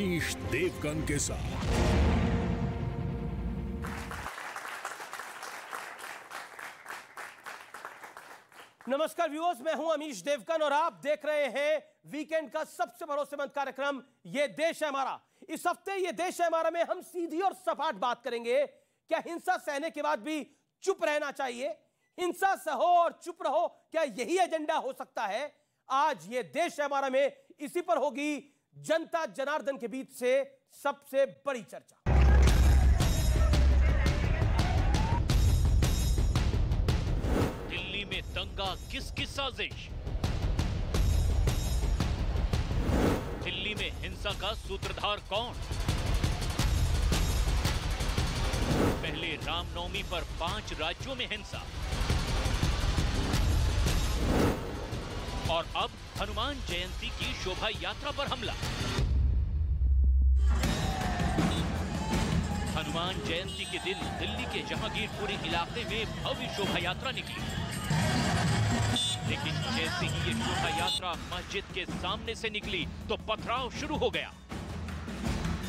सतीश देवगन के साथ नमस्कार व्यूअर्स मैं हूं अमीश देवकन और आप देख रहे हैं वीकेंड का सबसे भरोसेमंद कार्यक्रम ये देश है हमारा इस हफ्ते ये देश है हमारा में हम सीधी और सपाट बात करेंगे क्या हिंसा सहने के बाद भी चुप रहना चाहिए हिंसा सहो और चुप रहो क्या यही एजेंडा हो सकता है आज ये देश है हमारा में इसी पर होगी जनता जनार्दन के बीच से सबसे बड़ी चर्चा दिल्ली में दंगा किसकी साजिश दिल्ली में हिंसा का सूत्रधार कौन पहले रामनवमी पर पांच राज्यों में हिंसा और अब हनुमान जयंती की शोभा यात्रा पर हमला हनुमान जयंती के दिन दिल्ली के जहांगीरपुरी इलाके में भव्य शोभा यात्रा निकली लेकिन जैसे ही ये शोभा यात्रा मस्जिद के सामने से निकली तो पथराव शुरू हो गया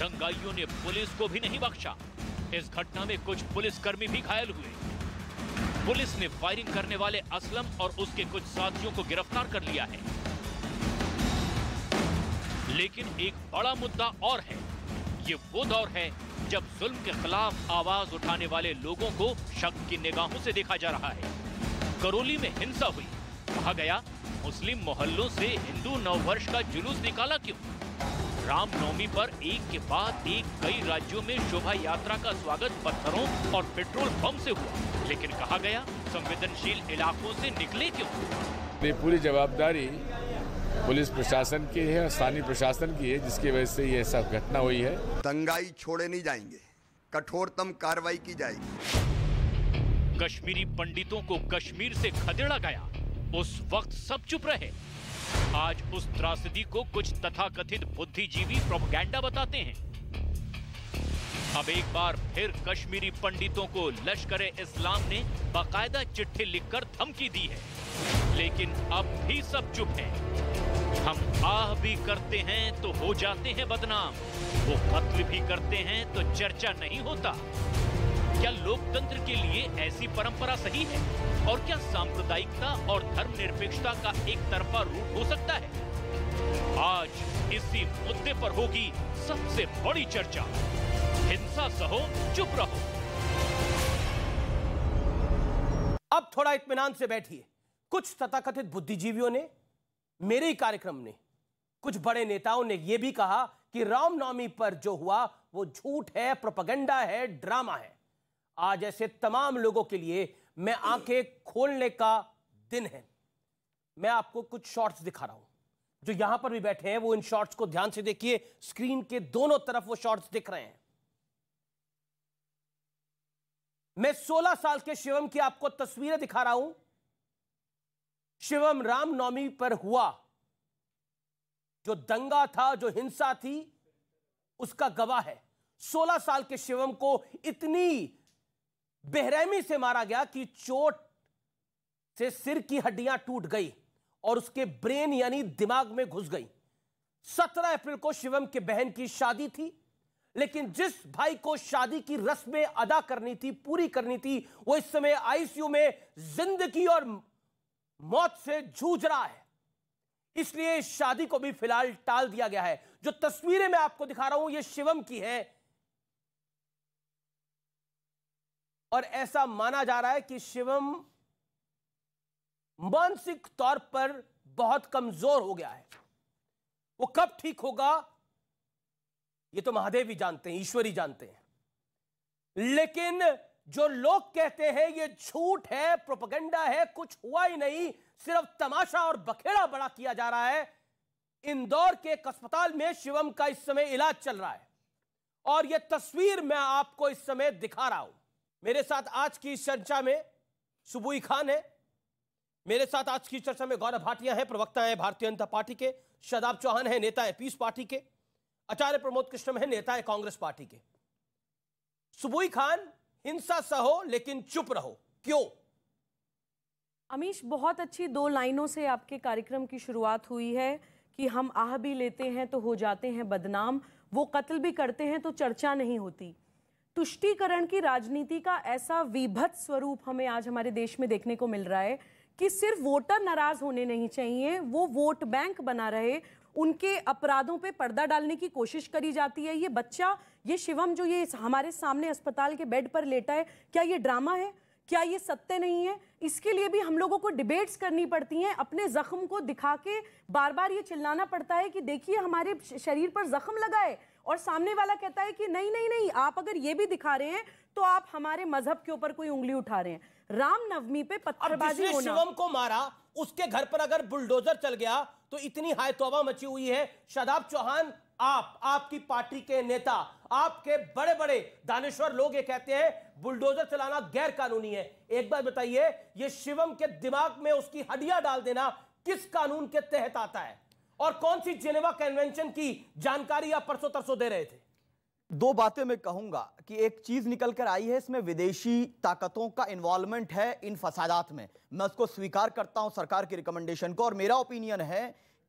दंगाइयों ने पुलिस को भी नहीं बख्शा इस घटना में कुछ पुलिसकर्मी भी घायल हुए पुलिस ने फायरिंग करने वाले असलम और उसके कुछ साथियों को गिरफ्तार कर लिया है लेकिन एक बड़ा मुद्दा और है ये वो दौर है जब जुल्म के खिलाफ आवाज उठाने वाले लोगों को शक की निगाहों से देखा जा रहा है करोली में हिंसा हुई कहा गया मुस्लिम मोहल्लों से हिंदू नववर्ष का जुलूस निकाला क्यों रामनवमी पर एक के बाद एक कई राज्यों में शोभा यात्रा का स्वागत पत्थरों और पेट्रोल पंप से हुआ लेकिन कहा गया संवेदनशील इलाकों से निकले क्यों ये पूरी जवाबदारी पुलिस प्रशासन की है और स्थानीय प्रशासन की है जिसकी वजह से ये सब घटना हुई है दंगाई छोड़े नहीं जाएंगे कठोरतम कार्रवाई की जाएगी कश्मीरी पंडितों को कश्मीर से खदेड़ा गया उस वक्त सब चुप रहे आज उस त्रासदी को कुछ तथाकथित बुद्धिजीवी प्रोपगैंडा बताते हैं अब एक बार फिर कश्मीरी पंडितों को लश्कर इस्लाम ने बाकायदा चिट्ठी लिखकर धमकी दी है लेकिन अब भी सब चुप हैं। हम आह भी करते हैं तो हो जाते हैं बदनाम वो कत्ल भी करते हैं तो चर्चा नहीं होता क्या लोकतंत्र के लिए ऐसी परंपरा सही है और क्या सांप्रदायिकता और धर्म निरपेक्षता का एक तरफा रूप हो सकता है आज इसी मुद्दे पर होगी सबसे बड़ी चर्चा हिंसा सहो चुप रहो अब थोड़ा इतमान से बैठिए कुछ तथाकथित बुद्धिजीवियों ने मेरे ही कार्यक्रम ने कुछ बड़े नेताओं ने यह भी कहा कि रामनवमी पर जो हुआ वो झूठ है प्रोपगेंडा है ड्रामा है आज ऐसे तमाम लोगों के लिए मैं आंखें खोलने का दिन है मैं आपको कुछ शॉर्ट्स दिखा रहा हूं जो यहां पर भी बैठे हैं वो इन शॉर्ट्स को ध्यान से देखिए स्क्रीन के दोनों तरफ वो शॉर्ट्स दिख रहे हैं मैं 16 साल के शिवम की आपको तस्वीरें दिखा रहा हूं शिवम रामनवमी पर हुआ जो दंगा था जो हिंसा थी उसका गवाह है 16 साल के शिवम को इतनी बेहरहमी से मारा गया कि चोट से सिर की हड्डियां टूट गई और उसके ब्रेन यानी दिमाग में घुस गई सत्रह अप्रैल को शिवम के बहन की शादी थी लेकिन जिस भाई को शादी की रस्में अदा करनी थी पूरी करनी थी वो इस समय आईसीयू में जिंदगी और मौत से जूझ रहा है इसलिए इस शादी को भी फिलहाल टाल दिया गया है जो तस्वीरें मैं आपको दिखा रहा हूं ये शिवम की है और ऐसा माना जा रहा है कि शिवम मानसिक तौर पर बहुत कमजोर हो गया है वो कब ठीक होगा ये तो महादेव ही जानते हैं ईश्वर ही जानते हैं लेकिन जो लोग कहते हैं ये झूठ है प्रोपगेंडा है कुछ हुआ ही नहीं सिर्फ तमाशा और बखेड़ा बड़ा किया जा रहा है इंदौर के एक अस्पताल में शिवम का इस समय इलाज चल रहा है और यह तस्वीर मैं आपको इस समय दिखा रहा हूं मेरे साथ आज की इस चर्चा में सुबुई खान है मेरे साथ आज की चर्चा में गौरव भाटिया है प्रवक्ता है भारतीय जनता पार्टी के शदाब चौहान है नेता है पीस पार्टी के आचार्य प्रमोद कृष्ण है नेता है कांग्रेस पार्टी के सुबुई खान हिंसा सहो लेकिन चुप रहो क्यों अमीश बहुत अच्छी दो लाइनों से आपके कार्यक्रम की शुरुआत हुई है कि हम आह भी लेते हैं तो हो जाते हैं बदनाम वो कत्ल भी करते हैं तो चर्चा नहीं होती तुष्टीकरण की राजनीति का ऐसा विभत्स स्वरूप हमें आज हमारे देश में देखने को मिल रहा है कि सिर्फ वोटर नाराज होने नहीं चाहिए वो वोट बैंक बना रहे उनके अपराधों पे पर्दा डालने की कोशिश करी जाती है ये बच्चा ये शिवम जो ये हमारे सामने अस्पताल के बेड पर लेटा है क्या ये ड्रामा है क्या ये सत्य नहीं है इसके लिए भी हम लोगों को डिबेट्स करनी पड़ती हैं अपने जख्म को दिखा के बार बार ये चिल्लाना पड़ता है कि देखिए हमारे शरीर पर जख्म लगा है और सामने वाला कहता है कि नहीं नहीं नहीं आप अगर ये भी दिखा रहे हैं तो आप हमारे मजहब के ऊपर कोई उंगली उठा रहे हैं रामनवमी पे पत्थरबाजी शिवम को मारा उसके घर पर अगर बुलडोजर चल गया तो इतनी हाय तोबा मची हुई है शदाब चौहान आप आपकी पार्टी के नेता आपके बड़े बड़े दानेश्वर लोग ये कहते हैं बुलडोजर चलाना गैर कानूनी है एक बार बताइए ये शिवम के दिमाग में उसकी हड्डियां डाल देना किस कानून के तहत आता है और कौन सी जेनेवा कन्वेंशन की जानकारी आप परसों तरसों दे रहे थे दो बातें मैं कहूंगा कि एक चीज निकल कर आई है इसमें विदेशी ताकतों का इन्वॉल्वमेंट है इन फसादात में मैं उसको स्वीकार करता हूं सरकार की रिकमेंडेशन को और मेरा ओपिनियन है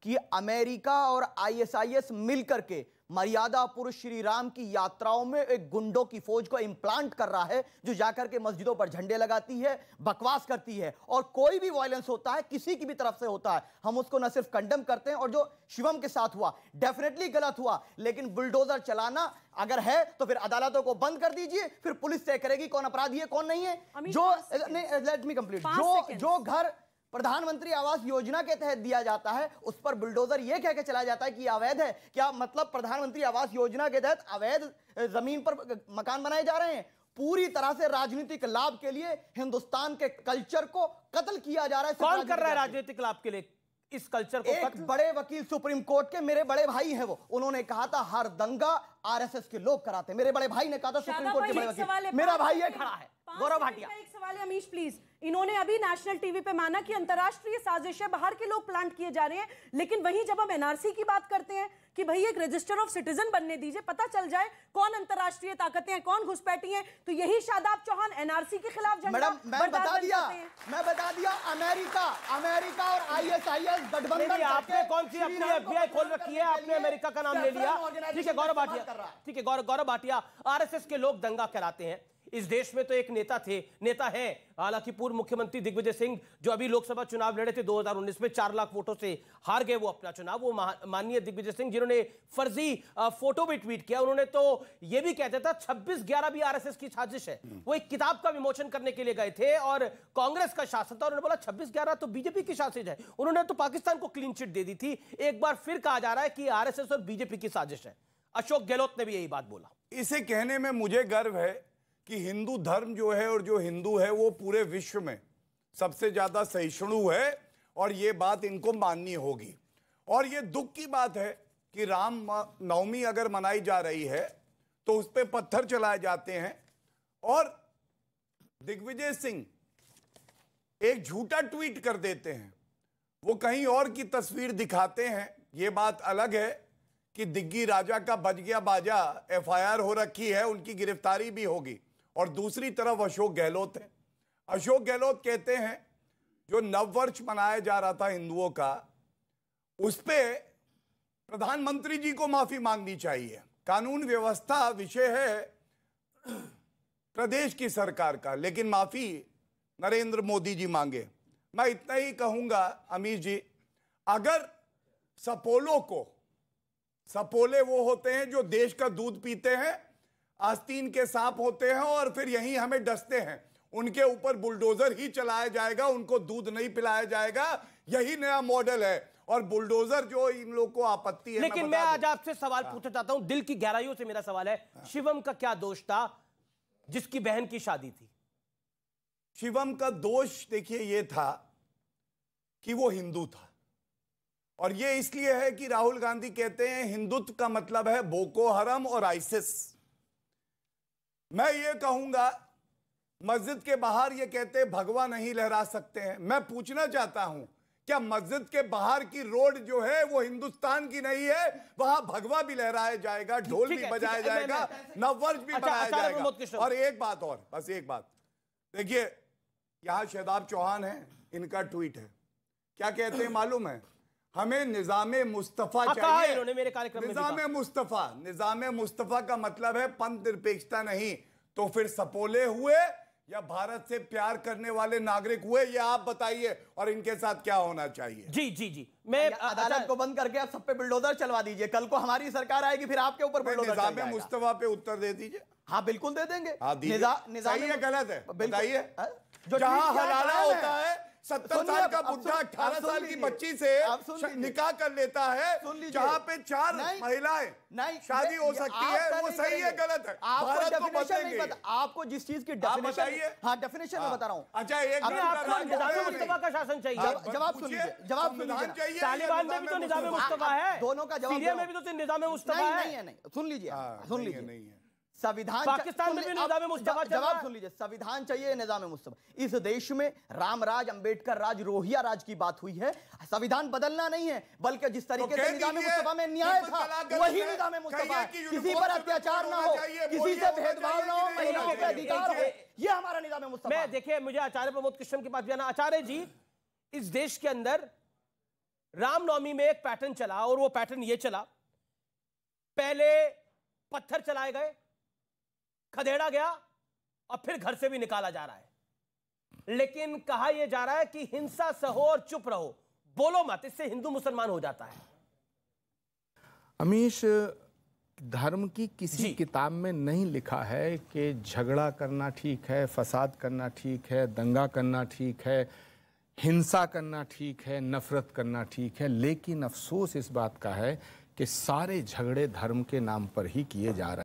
कि अमेरिका और आईएसआईएस मिलकर के मर्यादा पुरुष श्री राम की यात्राओं में एक गुंडों की फौज को इम्प्लांट कर रहा है जो जाकर के मस्जिदों पर झंडे लगाती है बकवास करती है और कोई भी वायलेंस होता है किसी की भी तरफ से होता है हम उसको न सिर्फ कंडम करते हैं और जो शिवम के साथ हुआ डेफिनेटली गलत हुआ लेकिन बुलडोजर चलाना अगर है तो फिर अदालतों को बंद कर दीजिए फिर पुलिस तय करेगी कौन अपराधी है कौन नहीं है जो लेट मी कंप्लीट जो जो घर प्रधानमंत्री आवास योजना के तहत दिया जाता है उस पर बुलडोजर यह कह के चला जाता है कि अवैध है क्या मतलब प्रधानमंत्री आवास योजना के तहत अवैध जमीन पर मकान बनाए जा रहे हैं पूरी तरह से राजनीतिक लाभ के लिए हिंदुस्तान के कल्चर को कत्ल किया जा रहा है कौन कर रहा है राजनीतिक लाभ के लिए इस कल्चर को एक बड़े वकील सुप्रीम कोर्ट के मेरे बड़े भाई हैं वो उन्होंने कहा था हर दंगा आरएसएस के लोग कराते मेरे बड़े भाई ने कहा था सुप्रीम कोर्ट के बड़े वकील मेरा भाई ये खड़ा है गौरव भाटिया एक सवाल है अमीश प्लीज इन्होंने अभी नेशनल टीवी पे माना कि अंतर्राष्ट्रीय साजिशें बाहर के लोग प्लांट किए जा रहे हैं लेकिन वहीं जब हम एनआरसी की बात करते हैं कि भाई एक रजिस्टर ऑफ सिटीजन बनने दीजिए पता चल जाए कौन अंतर्राष्ट्रीय ताकतें हैं कौन घुसपैठी हैं तो यही शादाब चौहान एनआरसी के खिलाफ मैडम मैं बता दिया मैं बता दिया अमेरिका अमेरिका और आईएसआईएस गठबंधन आपने कौन सी अपनी एफबीआई खोल रखी है आपने अमेरिका का नाम ले लिया ठीक है गौरव भाटिया ठीक है गौरव भाटिया आर के लोग दंगा कराते हैं इस देश में तो एक नेता थे नेता है हालांकि पूर्व मुख्यमंत्री दिग्विजय सिंह जो अभी लोकसभा चुनाव लड़े थे 2019 में चार लाख वोटों से हार गए वो अपना चुनाव वो माननीय दिग्विजय सिंह जिन्होंने फर्जी फोटो भी ट्वीट किया उन्होंने तो ये भी कहते था छब्बीस ग्यारह भी आर की साजिश है हम्म। वो एक किताब का विमोचन करने के लिए गए थे और कांग्रेस का शासन था उन्होंने बोला छब्बीस ग्यारह तो बीजेपी की साजिश है उन्होंने तो पाकिस्तान को क्लीन चिट दे दी थी एक बार फिर कहा जा रहा है कि आर और बीजेपी की साजिश है अशोक गहलोत ने भी यही बात बोला इसे कहने में मुझे गर्व है कि हिंदू धर्म जो है और जो हिंदू है वो पूरे विश्व में सबसे ज़्यादा सहिष्णु है और ये बात इनको माननी होगी और ये दुख की बात है कि राम नवमी अगर मनाई जा रही है तो उस पर पत्थर चलाए जाते हैं और दिग्विजय सिंह एक झूठा ट्वीट कर देते हैं वो कहीं और की तस्वीर दिखाते हैं ये बात अलग है कि दिग्गी राजा का बज गया बाजा एफआईआर हो रखी है उनकी गिरफ्तारी भी होगी और दूसरी तरफ अशोक गहलोत है अशोक गहलोत कहते हैं जो नववर्ष मनाया जा रहा था हिंदुओं का उस पर प्रधानमंत्री जी को माफी मांगनी चाहिए कानून व्यवस्था विषय है प्रदेश की सरकार का लेकिन माफी नरेंद्र मोदी जी मांगे मैं इतना ही कहूंगा अमीर जी अगर सपोलो को सपोले वो होते हैं जो देश का दूध पीते हैं आस्तीन के सांप होते हैं और फिर यहीं हमें डसते हैं उनके ऊपर बुलडोजर ही चलाया जाएगा उनको दूध नहीं पिलाया जाएगा यही नया मॉडल है और बुलडोजर जो इन लोग को आपत्ति है लेकिन मैं, आज आपसे सवाल पूछना हाँ। चाहता हूं दिल की गहराइयों से मेरा सवाल है हाँ। शिवम का क्या दोष था जिसकी बहन की शादी थी शिवम का दोष देखिए यह था कि वो हिंदू था और यह इसलिए है कि राहुल गांधी कहते हैं हिंदुत्व का मतलब है बोको हरम और आइसिस मैं ये कहूंगा मस्जिद के बाहर ये कहते भगवा नहीं लहरा सकते हैं मैं पूछना चाहता हूं क्या मस्जिद के बाहर की रोड जो है वो हिंदुस्तान की नहीं है वहां भगवा भी लहराया जाएगा ढोल भी बजाया जाएगा नववर्ष भी अच्छा, जाएगा और एक बात और बस एक बात देखिए यहां शहदाब चौहान है इनका ट्वीट है क्या कहते हैं मालूम है हमें निजाम मुस्तफ़ा हाँ, चाहिए इन्होंने मेरे कार्यक्रम निजाम मुस्तफ़ा निजाम मुस्तफ़ा का मतलब है पंथ निरपेक्षता नहीं तो फिर सपोले हुए या भारत से प्यार करने वाले नागरिक हुए ये आप बताइए और इनके साथ क्या होना चाहिए जी जी जी मैं अदालत अच्छा- को बंद करके आप सब पे बिल्डोजर चलवा दीजिए कल को हमारी सरकार आएगी फिर आपके ऊपर बुलडोजर मुस्तफा पे उत्तर दे दीजिए हाँ बिल्कुल दे देंगे हाँ निजा, सही है गलत है बताइए हाँ, जो जहां हलाला होता है सत्तर साल का बुढ़ा अठारह साल की बच्ची से निकाह कर लेता है जहाँ पे चार महिलाएं नहीं शादी हो सकती है वो सही है गलत है आपको जिस चीज की डेफिनेशन हाँ डेफिनेशन में हाँ। बता रहा हूँ अच्छा एक मुस्तफा का शासन चाहिए जवाब सुनिए जवाब तालिबान में भी तो निजाम मुस्तफा है दोनों का जवाब में भी तो निजाम मुस्तफा है नहीं सुन लीजिए हाँ, सुन लीजिए नहीं है संविधान पाकिस्तान में भी निजाम मुस्तफा जवाब सुन लीजिए संविधान चाहिए निजामे मुस्तफा इस देश में राम राज अंबेडकर राज रोहिया राज की बात हुई है संविधान बदलना नहीं है बल्कि जिस तो तरीके से निजामे मुस्तफा में न्याय था वही निजामे मुस्तफा है किसी पर अत्याचार ना हो किसी से भेदभाव ना हो महिलाओं के अधिकार हो ये हमारा निजामे मुस्तफा मैं देखिए मुझे आचार्य प्रमोद कृष्ण के पास जाना आचार्य जी इस देश के अंदर रामनवमी में एक पैटर्न चला और वो पैटर्न ये चला पहले पत्थर चलाए गए खदेड़ा गया और फिर घर से भी निकाला जा रहा है लेकिन कहा यह जा रहा है कि हिंसा सहो और चुप रहो बोलो मत इससे हिंदू मुसलमान हो जाता है अमीश धर्म की किसी किताब में नहीं लिखा है कि झगड़ा करना ठीक है फसाद करना ठीक है दंगा करना ठीक है हिंसा करना ठीक है नफरत करना ठीक है लेकिन अफसोस इस बात का है कि सारे झगड़े धर्म के नाम पर ही किए जा रहे हैं